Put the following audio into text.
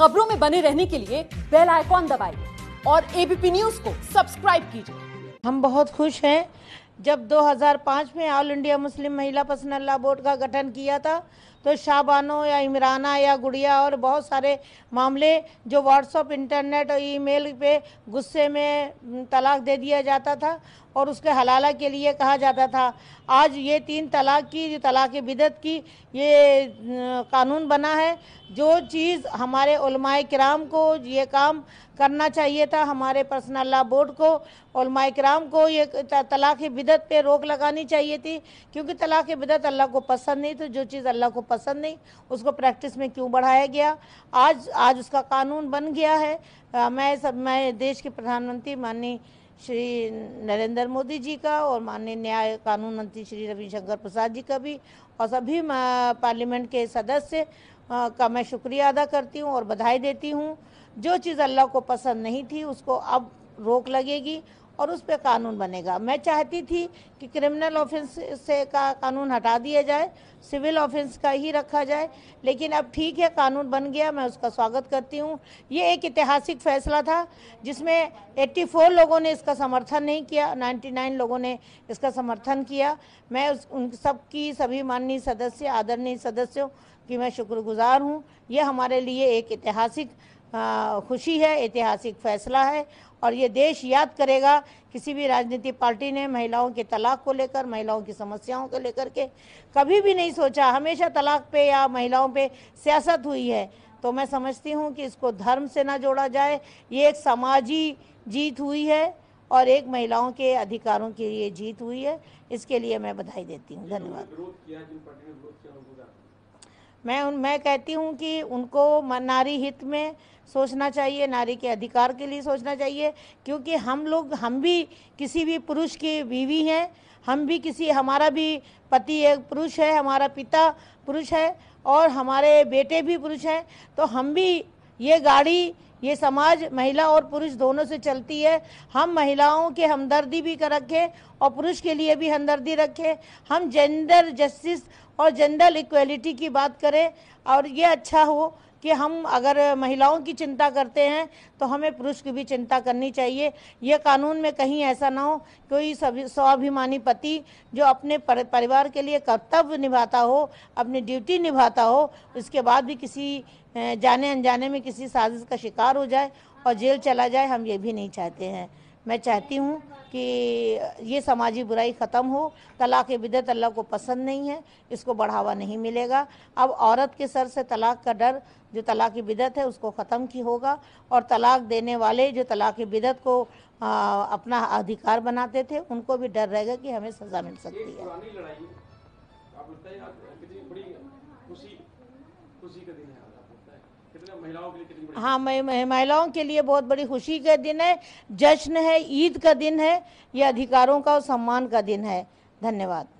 खबरों में बने रहने के लिए बेल आइकॉन दबाइए और एबीपी न्यूज को सब्सक्राइब कीजिए हम बहुत खुश हैं जब 2005 में ऑल इंडिया मुस्लिम महिला पर्सनल लॉ बोर्ड का गठन किया था तो शाहबानो या इमराना या गुड़िया और बहुत सारे मामले जो व्हाट्सअप इंटरनेट और ईमेल पे गुस्से में तलाक दे दिया जाता था और उसके हलाला के लिए कहा जाता था आज ये तीन तलाक की जो तलाक बिदत की ये कानून बना है जो चीज़ हमारे कराम को ये काम करना चाहिए था हमारे पर्सनल लॉ बोर्ड को कराम को ये तलाक बिदत पे रोक लगानी चाहिए थी क्योंकि तलाक बिदत अल्लाह को पसंद नहीं तो जो चीज़ अल्लाह को पसंद नहीं उसको प्रैक्टिस में क्यों बढ़ाया गया आज आज उसका कानून बन गया है आ, मैं सब मैं देश के प्रधानमंत्री माननीय श्री नरेंद्र मोदी जी का और माननीय न्याय कानून मंत्री श्री रविशंकर प्रसाद जी का भी और सभी पार्लियामेंट के सदस्य का मैं शुक्रिया अदा करती हूँ और बधाई देती हूँ जो चीज़ अल्लाह को पसंद नहीं थी उसको अब रोक लगेगी और उस पर कानून बनेगा मैं चाहती थी कि क्रिमिनल ऑफेंस से का कानून हटा दिया जाए सिविल ऑफेंस का ही रखा जाए लेकिन अब ठीक है कानून बन गया मैं उसका स्वागत करती हूँ ये एक ऐतिहासिक फैसला था जिसमें 84 लोगों ने इसका समर्थन नहीं किया 99 लोगों ने इसका समर्थन किया मैं उस उन सबकी सभी माननीय सदस्य आदरणीय सदस्यों की मैं शुक्रगुजार हूँ ये हमारे लिए एक ऐतिहासिक खुशी है ऐतिहासिक फैसला है और ये देश याद करेगा किसी भी राजनीतिक पार्टी ने महिलाओं के तलाक को लेकर महिलाओं की समस्याओं को लेकर के कभी भी नहीं सोचा हमेशा तलाक पे या महिलाओं पे सियासत हुई है तो मैं समझती हूँ कि इसको धर्म से ना जोड़ा जाए ये एक समाजी जीत हुई है और एक महिलाओं के अधिकारों के लिए जीत हुई है इसके लिए मैं बधाई देती हूँ धन्यवाद मैं उन मैं कहती हूँ कि उनको नारी हित में सोचना चाहिए नारी के अधिकार के लिए सोचना चाहिए क्योंकि हम लोग हम भी किसी भी पुरुष की बीवी हैं हम भी किसी हमारा भी पति एक पुरुष है हमारा पिता पुरुष है और हमारे बेटे भी पुरुष हैं तो हम भी ये गाड़ी ये समाज महिला और पुरुष दोनों से चलती है हम महिलाओं के हमदर्दी भी कर रखें और पुरुष के लिए भी हमदर्दी रखें हम जेंडर जस्टिस और जेंडर इक्वलिटी की बात करें और ये अच्छा हो कि हम अगर महिलाओं की चिंता करते हैं तो हमें पुरुष की भी चिंता करनी चाहिए यह कानून में कहीं ऐसा ना हो कोई सभी स्वाभिमानी पति जो अपने पर, परिवार के लिए कर्तव्य निभाता हो अपनी ड्यूटी निभाता हो उसके बाद भी किसी जाने अनजाने में किसी साजिश का शिकार हो जाए और जेल चला जाए हम ये भी नहीं चाहते हैं मैं चाहती हूँ कि ये समाजी बुराई ख़त्म हो तलाक बिदत अल्लाह को पसंद नहीं है इसको बढ़ावा नहीं मिलेगा अब औरत के सर से तलाक का डर जो तलाक बिदत है उसको ख़त्म की होगा और तलाक देने वाले जो तलाक बिदत को आ, अपना अधिकार बनाते थे उनको भी डर रहेगा कि हमें सज़ा मिल सकती है खुशी का दिन है हाँ मैं महिलाओं के लिए बहुत बड़ी खुशी का दिन है जश्न है ईद का दिन है ये अधिकारों का और सम्मान का दिन है धन्यवाद